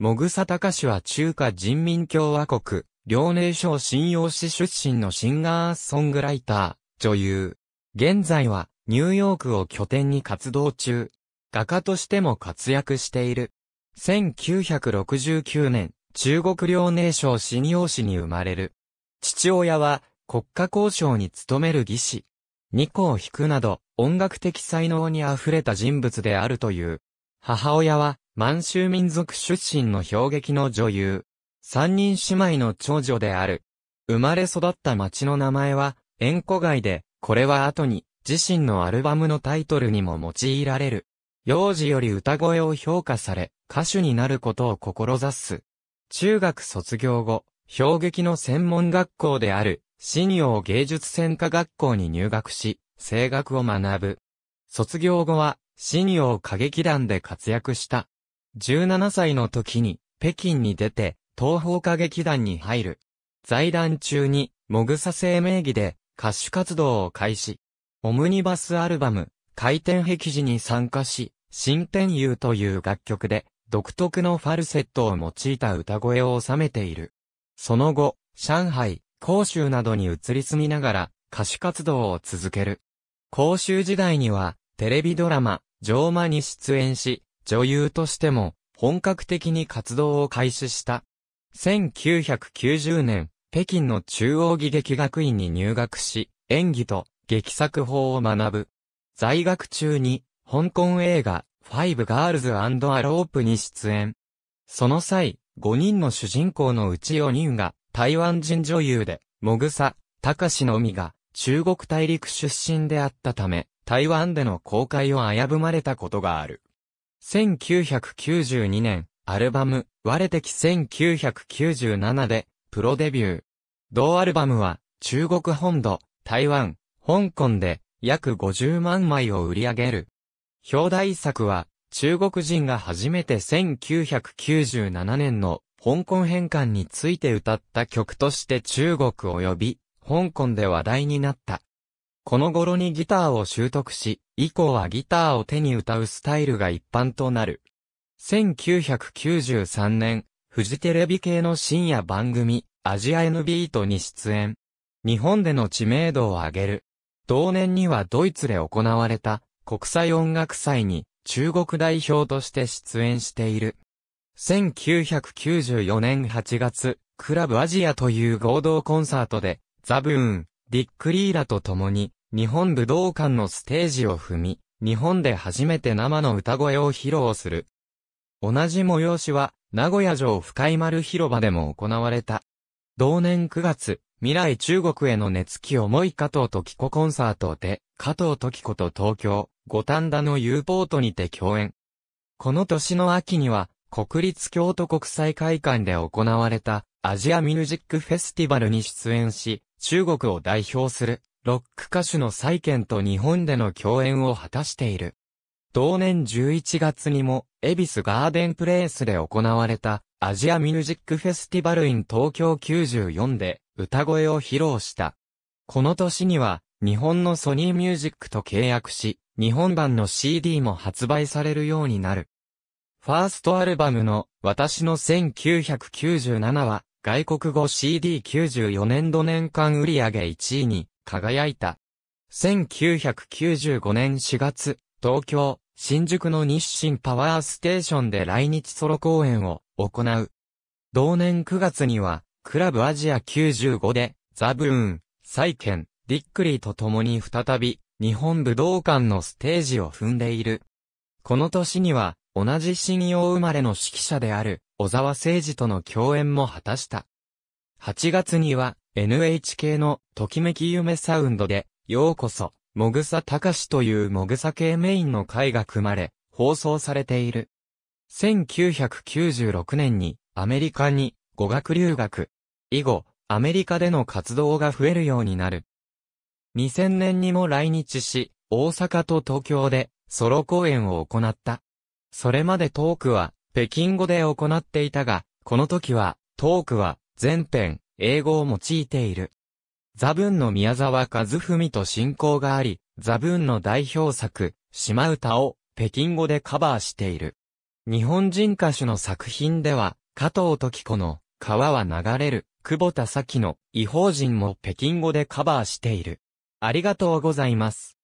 もぐさたかしは中華人民共和国、遼寧省信用市出身のシンガーソングライター、女優。現在は、ニューヨークを拠点に活動中。画家としても活躍している。1969年、中国遼寧省信用市に生まれる。父親は、国家交渉に勤める技師。二個を弾くなど、音楽的才能に溢れた人物であるという。母親は、満州民族出身の氷劇の女優。三人姉妹の長女である。生まれ育った町の名前は、縁故街で、これは後に、自身のアルバムのタイトルにも用いられる。幼児より歌声を評価され、歌手になることを志す。中学卒業後、氷劇の専門学校である、新洋芸術専科学校に入学し、声楽を学ぶ。卒業後は、新洋歌劇団で活躍した。17歳の時に、北京に出て、東方歌劇団に入る。財団中に、モグサ生名義で、歌手活動を開始。オムニバスアルバム、回転壁時に参加し、新天遊という楽曲で、独特のファルセットを用いた歌声を収めている。その後、上海、甲州などに移り住みながら、歌手活動を続ける。甲州時代には、テレビドラマ、ーマに出演し、女優としても本格的に活動を開始した。1990年、北京の中央技劇学院に入学し、演技と劇作法を学ぶ。在学中に、香港映画、ファイブガールズアロープに出演。その際、5人の主人公のうち4人が台湾人女優で、もぐさ、たかしのみが中国大陸出身であったため、台湾での公開を危ぶまれたことがある。1992年、アルバム、割れてき1997で、プロデビュー。同アルバムは、中国本土、台湾、香港で、約50万枚を売り上げる。表題作は、中国人が初めて1997年の香港返還について歌った曲として中国及び香港で話題になった。この頃にギターを習得し、以降はギターを手に歌うスタイルが一般となる。1993年、フジテレビ系の深夜番組、アジア N ビートに出演。日本での知名度を上げる。同年にはドイツで行われた国際音楽祭に中国代表として出演している。1994年8月、クラブアジアという合同コンサートで、ザ・ブーン、ディック・リーラと共に、日本武道館のステージを踏み、日本で初めて生の歌声を披露する。同じ催しは、名古屋城深井丸広場でも行われた。同年9月、未来中国への熱気重い加藤時子コンサートで、加藤時子と東京、五反田の U ポートにて共演。この年の秋には、国立京都国際会館で行われたアジアミュージックフェスティバルに出演し、中国を代表するロック歌手の再建と日本での共演を果たしている。同年11月にも、エビスガーデンプレイスで行われた、アジアミュージックフェスティバルイン東京94で、歌声を披露した。この年には、日本のソニーミュージックと契約し、日本版の CD も発売されるようになる。ファーストアルバムの私の1997は外国語 CD94 年度年間売上1位に輝いた。1995年4月、東京、新宿の日清パワーステーションで来日ソロ公演を行う。同年9月には、クラブアジア95で、ザブーン、サイケン、ディックリーと共に再び、日本武道館のステージを踏んでいる。この年には、同じ新洋生まれの指揮者である、小沢誠二との共演も果たした。8月には NHK のときめき夢サウンドで、ようこそ、もぐさたかしというもぐさ系メインの回が組まれ、放送されている。1996年にアメリカに語学留学。以後、アメリカでの活動が増えるようになる。2000年にも来日し、大阪と東京でソロ公演を行った。それまでトークは北京語で行っていたが、この時は、トークは、全編、英語を用いている。ザブンの宮沢和文と親交があり、ザブンの代表作、島唄を北京語でカバーしている。日本人歌手の作品では、加藤時子の川は流れる、久保田咲の異邦人も北京語でカバーしている。ありがとうございます。